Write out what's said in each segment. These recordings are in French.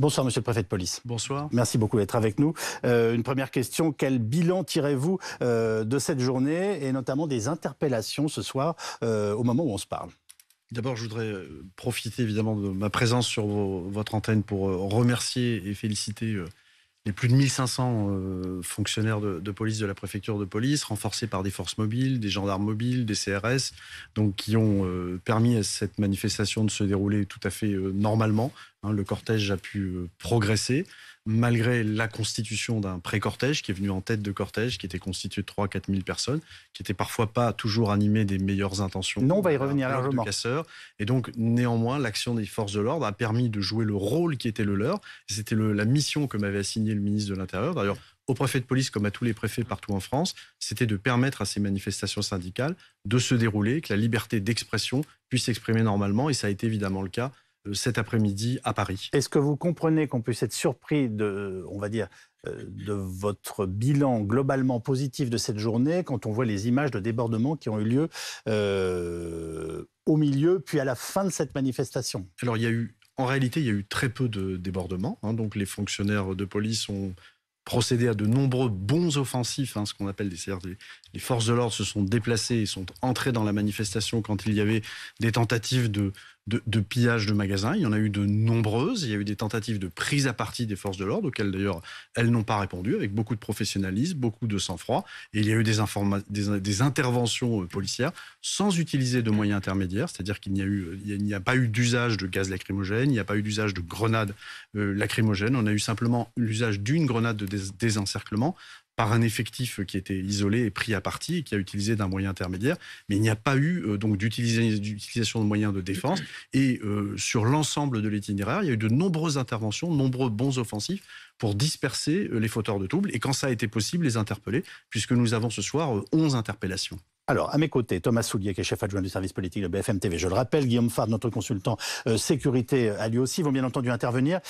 Bonsoir, monsieur le préfet de police. Bonsoir. Merci beaucoup d'être avec nous. Euh, une première question quel bilan tirez-vous euh, de cette journée et notamment des interpellations ce soir euh, au moment où on se parle D'abord, je voudrais profiter évidemment de ma présence sur votre antenne pour remercier et féliciter les plus de 1500 euh, fonctionnaires de, police de la préfecture de police, renforcés par des forces mobiles, des gendarmes mobiles, des CRS, donc qui ont euh, permis à cette manifestation de se dérouler tout à fait euh, normalement. Hein. le cortège a pu progresser malgré la constitution d'un pré-cortège qui est venu en tête de cortège, qui était constitué de 3-4 000 personnes, qui était parfois pas toujours animé des meilleures intentions. Non, on va y revenir largement. Et donc, néanmoins, l'action des forces de l'ordre a permis de jouer le rôle qui était le leur. C'était la mission que m'avait assigné le ministre de l'Intérieur. D'ailleurs, au préfet de police comme à tous les préfets partout en France, c'était de permettre à ces manifestations syndicales de se dérouler, que la liberté d'expression puisse s'exprimer normalement. Et ça a été évidemment le cas euh, cet après-midi à Paris. Est-ce que vous comprenez qu'on puisse être surpris de, on va dire, euh, de votre bilan globalement positif de cette journée quand on voit les images de débordements qui ont eu lieu euh, au milieu puis à la fin de cette manifestation Alors il y a eu, en réalité, il y a eu très peu de débordements. Hein. donc les fonctionnaires de police ont procédé à de nombreux bons offensifs, hein, ce qu'on appelle des les, les forces de l'ordre se sont déplacées et sont entrées dans la manifestation quand il y avait des tentatives de de, de de magasins. Il y en a eu de nombreuses. Il y a eu des tentatives de prise à partie des forces de l'ordre, auxquelles d'ailleurs elles n'ont pas répondu, avec beaucoup de professionnalisme, beaucoup de sang-froid. Et il y a eu des, des, interventions euh, policières sans utiliser de moyens intermédiaires, c'est-à-dire qu'il n'y a, eu, pas eu d'usage de gaz lacrymogène, il n'y a pas eu d'usage de grenades euh, lacrymogènes. On a eu simplement l'usage d'une grenade de désencerclement par un effectif euh, qui était isolé et pris à partie et qui a utilisé d'un moyen intermédiaire. Mais il n'y a pas eu euh, donc d'utilisation de moyens de défense. Et euh, sur l'ensemble de l'itinéraire, il y a eu de nombreuses interventions, nombreux bons offensifs pour disperser les fauteurs de troubles et quand ça a été possible, les interpeller, puisque nous avons ce soir 11 interpellations. Alors, à mes côtés, Thomas Soulier, qui est chef adjoint du service politique de BFM TV, je le rappelle, Guillaume Fard, notre consultant sécurité, a lui aussi, vont bien entendu intervenir.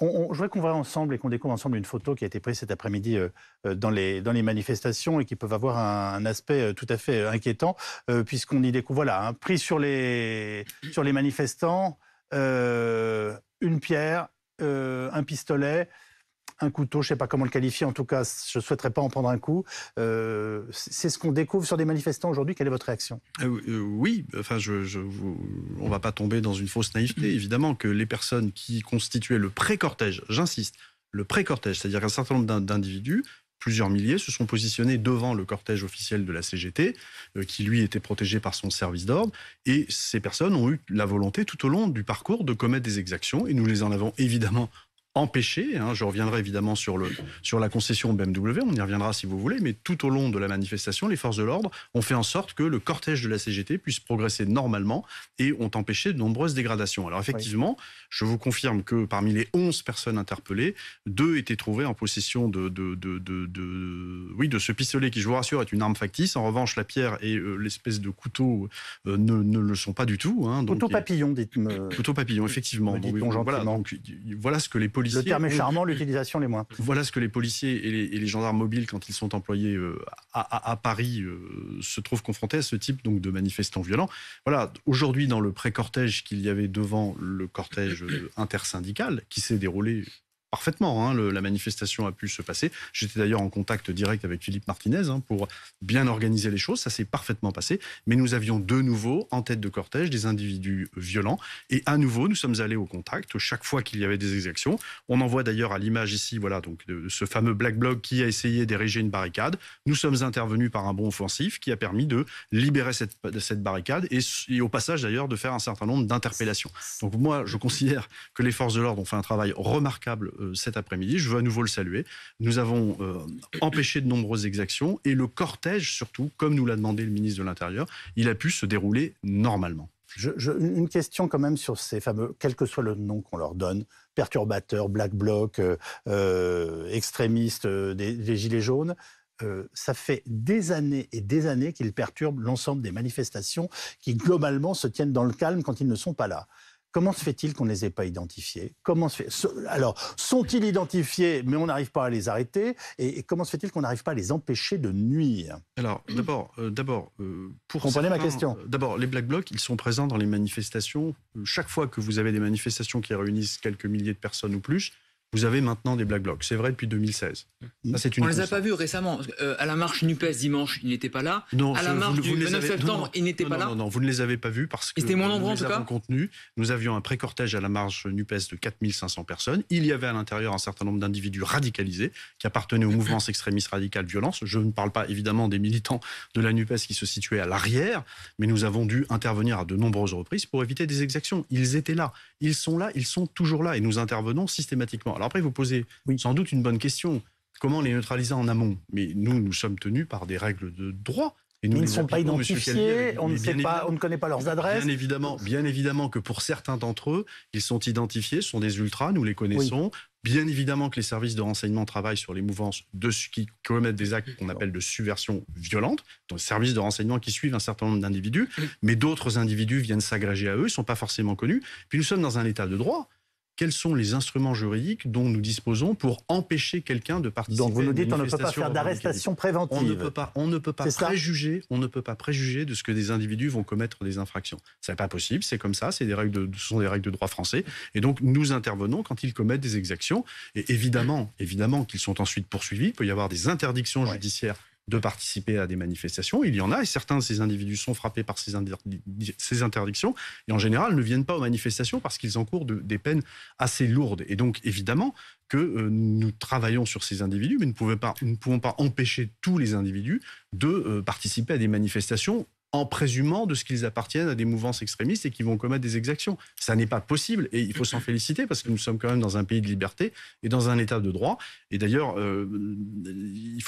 On, je voudrais qu'on voit ensemble et qu'on découvre ensemble une photo qui a été prise cet après-midi euh, euh, dans, les, manifestations et qui peut avoir un, aspect euh, tout à fait inquiétant, puisqu'on y découvre, voilà, un sur les, manifestants, une pierre, un pistolet, un couteau, je ne sais pas comment le qualifier, en tout cas, je ne souhaiterais pas en prendre un coup. Euh, c'est ce qu'on découvre sur des manifestants aujourd'hui. Quelle est votre réaction euh, euh, Oui, enfin, je, on ne va pas tomber dans une fausse naïveté. Mm. Évidemment que les personnes qui constituaient le pré-cortège, j'insiste, le pré-cortège, c'est-à-dire qu'un certain nombre d'individus, plusieurs milliers, se sont positionnés devant le cortège officiel de la CGT, qui lui était protégé par son service d'ordre. Et ces personnes ont eu la volonté tout au long du parcours de commettre des exactions, et nous les en avons évidemment empêcher, hein, je reviendrai évidemment sur, le, sur la concession BMW, on y reviendra si vous voulez, mais tout au long de la manifestation, les forces de l'ordre ont fait en sorte que le cortège de la CGT puisse progresser normalement et ont empêché de nombreuses dégradations. Alors effectivement, je vous confirme que parmi les 11 personnes interpellées, deux étaient trouvées en possession de, de, de, de oui, de ce pistolet qui, je vous rassure, est une arme factice. En revanche, la pierre et euh, l'espèce de couteau euh, ne, ne, le sont pas du tout. Hein, couteau papillon, dites-moi. Couteau papillon, effectivement. voilà, voilà ce que les policiers le terme est charmant, l'utilisation les moins. Voilà ce que les policiers et les, gendarmes mobiles, quand ils sont employés euh, à, Paris, euh, se trouvent confrontés à ce type donc de manifestants violents. Voilà, aujourd'hui dans le pré-cortège qu'il y avait devant le cortège euh, intersyndical qui s'est déroulé parfaitement. Hein, la manifestation a pu se passer. J'étais d'ailleurs en contact direct avec Philippe Martinez hein, pour bien organiser les choses. Ça s'est parfaitement passé. Mais nous avions de nouveau en tête de cortège des individus violents. Et à nouveau, nous sommes allés au contact chaque fois qu'il y avait des exactions. On en voit d'ailleurs à l'image ici, voilà, donc de, ce fameux Black Bloc qui a essayé d'ériger une barricade. Nous sommes intervenus par un bon offensif qui a permis de libérer cette, barricade et au passage d'ailleurs de faire un certain nombre d'interpellations. Donc moi, je considère que les forces de l'ordre ont fait un travail remarquable euh, euh, cet après-midi. Je veux à nouveau le saluer. Nous avons euh, empêché de nombreuses exactions et le cortège, surtout, comme nous l'a demandé le ministre de l'Intérieur, il a pu se dérouler normalement. une question quand même sur ces fameux, quel que soit le nom qu'on leur donne, perturbateurs, black bloc, euh, extrémistes des, gilets jaunes. ça fait des années et des années qu'ils perturbent l'ensemble des manifestations qui globalement se tiennent dans le calme quand ils ne sont pas là. Comment se fait-il qu'on ne les ait pas identifiés comment se fait... Alors, sont-ils identifiés, mais on n'arrive pas à les arrêter et, comment se fait-il qu'on n'arrive pas à les empêcher de nuire Alors, d'abord, euh, d'abord, euh, pour comprenez ma question. Euh, d'abord, les black blocs, ils sont présents dans les manifestations. Chaque fois que vous avez des manifestations qui réunissent quelques milliers de personnes ou plus, vous avez maintenant des black blocs. C'est vrai depuis 2016. Mm. une On ne les a pas vus récemment. Euh, à la marche NUPES dimanche, ils n'étaient pas là. Non, à la marche du 9 septembre, ils n'étaient pas là. Non, non, vous ne les avez pas vus parce que nous nombreux, les en avons contenus. Nous avions un pré-cortège à la marche NUPES de 4500 personnes. Il y avait à l'intérieur un certain nombre d'individus radicalisés qui appartenaient au mouvement extrémiste radical violence. Je ne parle pas évidemment des militants de la NUPES qui se situaient à l'arrière, mais nous avons dû intervenir à de nombreuses reprises pour éviter des exactions. Ils étaient là. Ils sont là, ils sont toujours là et nous intervenons systématiquement. Alors après, vous posez sans doute une bonne question. Comment les neutraliser en amont Mais nous, nous sommes tenus par des règles de droit. Et ils ne sont pas identifiés, on, ne pas, connaît pas leurs adresses. Bien évidemment, bien évidemment que pour certains d'entre eux, ils sont identifiés, ce sont des ultras, nous les connaissons. Bien évidemment que les services de renseignement travaillent sur les mouvances de ceux qui commettent des actes qu'on appelle de subversion violente, les services de renseignement qui suivent un certain nombre d'individus, mais d'autres individus viennent s'agréger à eux, ils ne sont pas forcément connus. Puis nous sommes dans un état de droit quels sont les instruments juridiques dont nous disposons pour empêcher quelqu'un de participer Donc vous nous dites qu'on ne peut pas faire d'arrestation préventive. On ne peut pas, préjuger, on ne peut pas de ce que des individus vont commettre des infractions. n'est pas possible, c'est comme ça, c'est des règles ce sont des règles de droit français. Et donc nous intervenons quand ils commettent des exactions. Et évidemment, évidemment qu'ils sont ensuite poursuivis. Il peut y avoir des interdictions judiciaires de participer à des manifestations. Il y en a, et certains de ces individus sont frappés par ces, ces interdictions, et en général ne viennent pas aux manifestations parce qu'ils encourent des peines assez lourdes. Et donc, évidemment, que euh, nous travaillons sur ces individus, mais nous, pas, nous ne pouvons pas empêcher tous les individus de euh, participer à des manifestations en présumant de ce qu'ils appartiennent à des mouvances extrémistes et qui vont commettre des exactions. Ça n'est pas possible et il faut s'en féliciter parce que nous sommes quand même dans un pays de liberté et dans un état de droit. Et d'ailleurs, euh,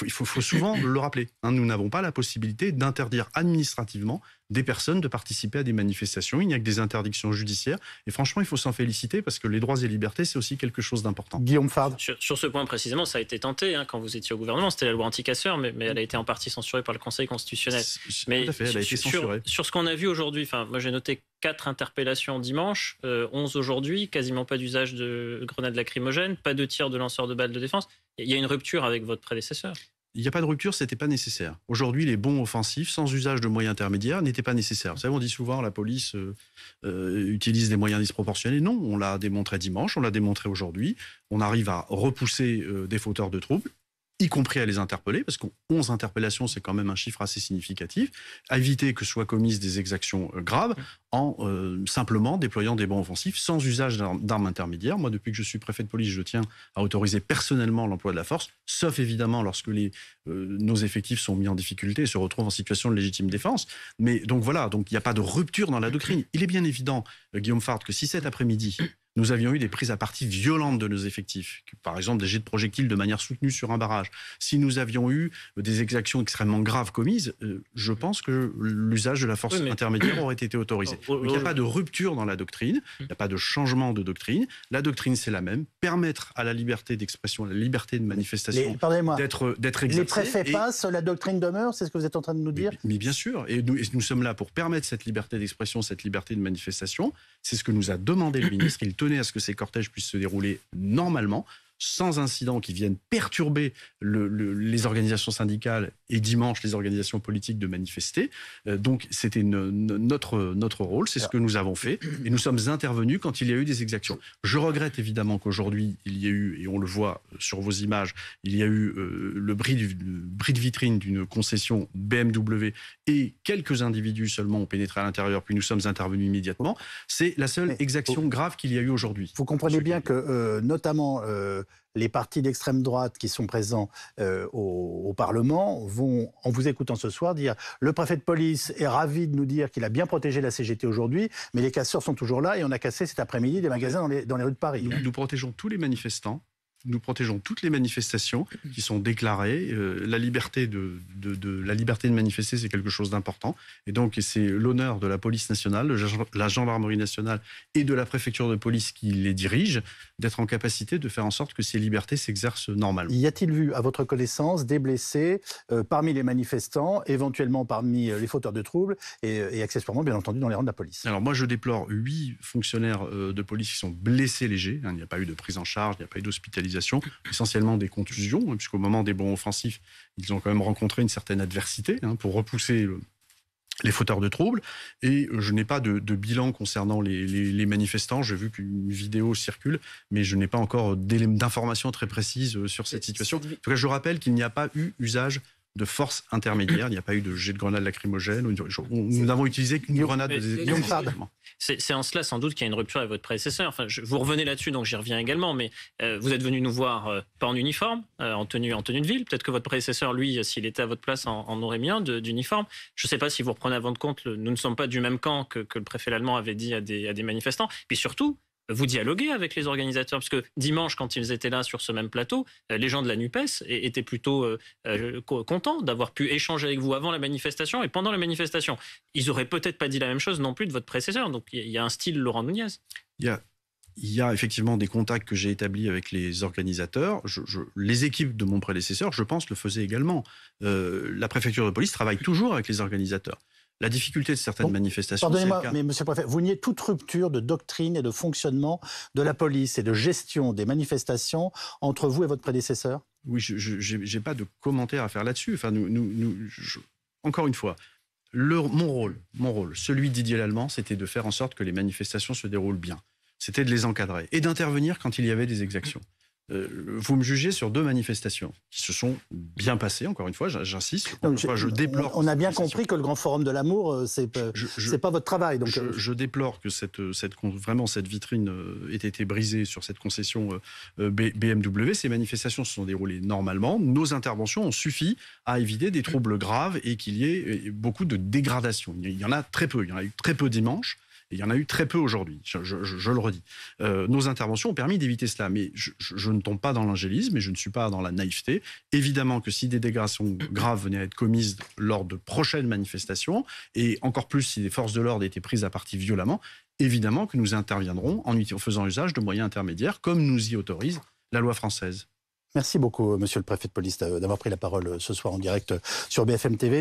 il faut, faut souvent le rappeler. Hein, nous n'avons pas la possibilité d'interdire administrativement des personnes de participer à des manifestations. Il n'y a que des interdictions judiciaires. Et franchement, il faut s'en féliciter parce que les droits et libertés, c'est aussi quelque chose d'important. Guillaume Fard. Sur, ce point précisément, ça a été tenté hein, quand vous étiez au gouvernement. C'était la loi anti mais, mais elle a été en partie censurée par le Conseil constitutionnel. Mais tout à fait, elle a été censurée. Sur, ce qu'on a vu aujourd'hui, moi j'ai noté quatre interpellations dimanche, 11 euh, aujourd'hui, quasiment pas d'usage de grenades lacrymogènes, pas de tirs de lanceurs de balles de défense. Il y a une rupture avec votre prédécesseur il n'y a pas de rupture, ce n'était pas nécessaire. Aujourd'hui, les bons offensifs, sans usage de moyens intermédiaires, n'étaient pas nécessaires. Vous savez, on dit souvent la police euh, euh, utilise des moyens disproportionnés. Non, on l'a démontré dimanche, on l'a démontré aujourd'hui. On arrive à repousser euh, des fauteurs de troubles y compris à les interpeller, parce que 11 interpellations, c'est quand même un chiffre assez significatif, à éviter que soient commises des exactions euh, graves mm. en euh, simplement déployant des bancs offensifs sans usage d'armes intermédiaires. Moi, depuis que je suis préfet de police, je tiens à autoriser personnellement l'emploi de la force, sauf évidemment lorsque euh, nos effectifs sont mis en difficulté et se retrouvent en situation de légitime défense. Mais donc voilà, donc il n'y a pas de rupture dans la doctrine. Il est bien évident, Guillaume Fard, que si cet après-midi, nous avions eu des prises à partie violentes de nos effectifs, par exemple des jets de projectiles de manière soutenue sur un barrage, si nous avions eu euh, des exactions extrêmement graves commises, euh, je pense que l'usage de la force intermédiaire aurait été autorisé. Oh, oh, il n'y a oh. pas de rupture dans la doctrine, hmm. il n'y a pas de changement de doctrine. La doctrine, c'est la même. Permettre à la liberté d'expression, la liberté de manifestation d'être euh, exercée. Les préfets passent, la doctrine demeure, c'est ce que vous êtes en train de nous dire Mais, bien sûr, et nous, nous, sommes là pour permettre cette liberté d'expression, cette liberté de manifestation. C'est ce que nous a demandé le ministre à ce que ces cortèges puissent se dérouler normalement, sans incident qui viennent perturber les organisations syndicales et dimanche les organisations politiques de manifester. Euh, donc c'était notre, notre rôle, c'est ce ah. que nous avons fait, et nous sommes intervenus quand il y a eu des exactions. Je regrette évidemment qu'aujourd'hui il y ait eu, et on le voit sur vos images, il y a eu euh, le, bris du, de vitrine d'une concession BMW et quelques individus seulement ont pénétré à l'intérieur, puis nous sommes intervenus immédiatement. C'est la seule exaction grave qu'il y a eu aujourd'hui. Vous comprenez bien que euh, notamment les partis d'extrême droite qui sont présents euh, au, Parlement vont, en vous écoutant ce soir, dire le préfet de police est ravi de nous dire qu'il a bien protégé la CGT aujourd'hui, mais les casseurs sont toujours là et on a cassé cet après-midi des magasins dans les, rues de Paris. nous protégeons tous les manifestants nous protégeons toutes les manifestations qui sont déclarées. Euh, la, liberté de, la liberté de manifester, c'est quelque chose d'important. Et donc, c'est l'honneur de la police nationale, de la gendarmerie nationale et de la préfecture de police qui les dirige d'être en capacité de faire en sorte que ces libertés s'exercent normalement. Y a-t-il vu, à votre connaissance, des blessés euh, parmi les manifestants, éventuellement parmi euh, les fauteurs de troubles et, et, accessoirement, bien entendu, dans les rangs de la police Alors, moi, je déplore huit fonctionnaires de police qui sont blessés légers. Hein. Il n'y a pas eu de prise en charge, il n'y a pas eu d'hospitalisation essentiellement des contusions, hein, puisqu'au moment des bons offensifs, ils ont quand même rencontré une certaine adversité hein, pour repousser les fauteurs de troubles. Et euh, je n'ai pas de, bilan concernant les, les manifestants. J'ai vu qu'une vidéo circule, mais je n'ai pas encore d'informations très précises euh, sur cette situation. En tout cas, je rappelle qu'il n'y a pas eu usage de force intermédiaire. Il n'y a pas eu de jet de grenade lacrymogène. Nous n'avons utilisé qu'une grenade de C'est en cela sans doute qu'il y a une rupture avec votre prédécesseur. Enfin, je, vous revenez là-dessus, donc j'y reviens également. Mais euh, vous êtes venu nous voir euh, pas en uniforme, euh, en tenue en tenue de ville. Peut-être que votre prédécesseur, lui, s'il était à votre place, en, aurait mis un d'uniforme. Je ne sais pas si vous reprenez à votre compte. nous ne sommes pas du même camp que, le préfet allemand avait dit à des, à des manifestants. Puis surtout, vous dialoguez avec les organisateurs, parce que dimanche, quand ils étaient là sur ce même plateau, euh, les gens de la NUPES étaient plutôt euh, euh, contents d'avoir pu échanger avec vous avant la manifestation et pendant la manifestation. Ils auraient peut-être pas dit la même chose non plus de votre précesseur. Donc il y a un style Laurent Nunez. Il y a effectivement des contacts que j'ai établis avec les organisateurs. les équipes de mon prédécesseur, je pense, le faisaient également. la préfecture de police travaille toujours avec les organisateurs. La difficulté de certaines manifestations. Pardonnez-moi, mais Monsieur le Préfet, vous niez toute rupture de doctrine et de fonctionnement de la police et de gestion des manifestations entre vous et votre prédécesseur Oui, je n'ai pas de commentaire à faire là-dessus. Enfin, nous, encore une fois, mon rôle, mon rôle, celui Didier Lallemand, c'était de faire en sorte que les manifestations se déroulent bien. C'était de les encadrer et d'intervenir quand il y avait des exactions. Euh, vous me jugez sur deux manifestations qui se sont bien passées, encore une fois, j'insiste. déplore. On a bien compris que le Grand Forum de l'amour, euh, c'est n'est pas votre travail. Donc... Je, euh, déplore que cette, cette, vraiment cette vitrine ait été brisée sur cette concession BMW. Ces manifestations se sont déroulées normalement. Nos interventions ont suffi à éviter des troubles graves et qu'il y ait beaucoup de dégradation. Il y en a très peu. Il y en a eu très peu dimanche il y en a eu très peu aujourd'hui, je, le redis. Euh, nos interventions ont permis d'éviter cela, mais je, ne tombe pas dans l'angélisme et je ne suis pas dans la naïveté. Évidemment que si des dégradations graves venaient à être commises lors de prochaines manifestations, et encore plus si des forces de l'ordre étaient prises à partie violemment, évidemment que nous interviendrons en, en faisant usage de moyens intermédiaires, comme nous y autorise la loi française. Merci beaucoup, monsieur le préfet de police, d'avoir pris la parole euh, ce soir en direct euh, sur BFM TV.